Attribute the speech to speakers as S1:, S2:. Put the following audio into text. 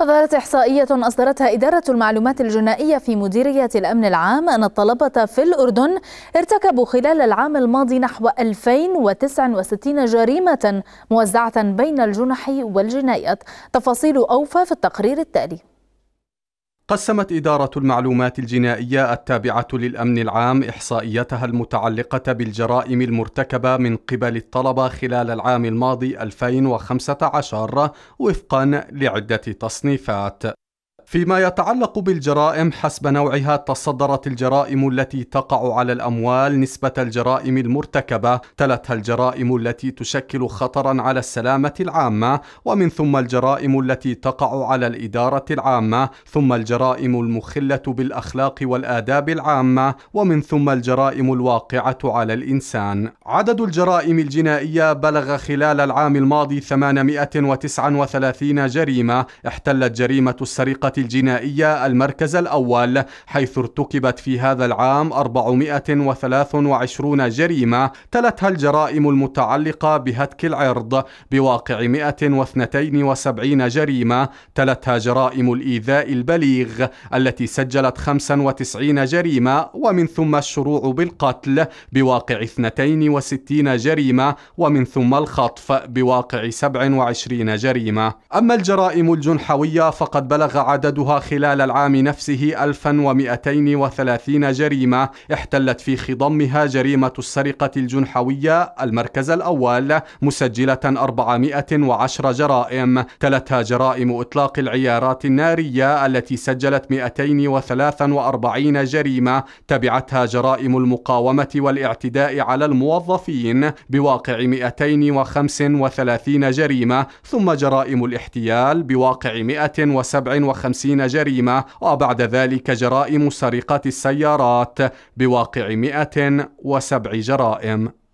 S1: أظهرت إحصائية أصدرتها إدارة المعلومات الجنائية في مديرية الأمن العام أن الطلبة في الأردن ارتكبوا خلال العام الماضي نحو 2069 جريمة موزعة بين الجنح والجنايات تفاصيل أوفى في التقرير التالي
S2: قسمت إدارة المعلومات الجنائية التابعة للأمن العام إحصائيتها المتعلقة بالجرائم المرتكبة من قبل الطلبة خلال العام الماضي 2015 وفقا لعدة تصنيفات فيما يتعلق بالجرائم حسب نوعها تصدرت الجرائم التي تقع على الأموال نسبة الجرائم المرتكبة تلتها الجرائم التي تشكل خطرا على السلامة العامة ومن ثم الجرائم التي تقع على الإدارة العامة ثم الجرائم المخلة بالأخلاق والآداب العامة ومن ثم الجرائم الواقعة على الإنسان عدد الجرائم الجنائية بلغ خلال العام الماضي 839 جريمة احتلت جريمة السرقة الجنائية المركز الأول حيث ارتكبت في هذا العام 423 جريمة تلتها الجرائم المتعلقة بهتك العرض بواقع 172 جريمة تلتها جرائم الإيذاء البليغ التي سجلت 95 جريمة ومن ثم الشروع بالقتل بواقع 62 جريمة ومن ثم الخطف بواقع 27 جريمة أما الجرائم الجنحوية فقد بلغ عدد عددها خلال العام نفسه 1230 جريمة احتلت في خضمها جريمة السرقة الجنحوية المركز الأول مسجلة 410 جرائم تلتها جرائم إطلاق العيارات النارية التي سجلت 243 جريمة تبعتها جرائم المقاومة والاعتداء على الموظفين بواقع 235 جريمة ثم جرائم الاحتيال بواقع 157 خمسين جريمة وبعد ذلك جرائم سرقة السيارات بواقع مئة وسبع جرائم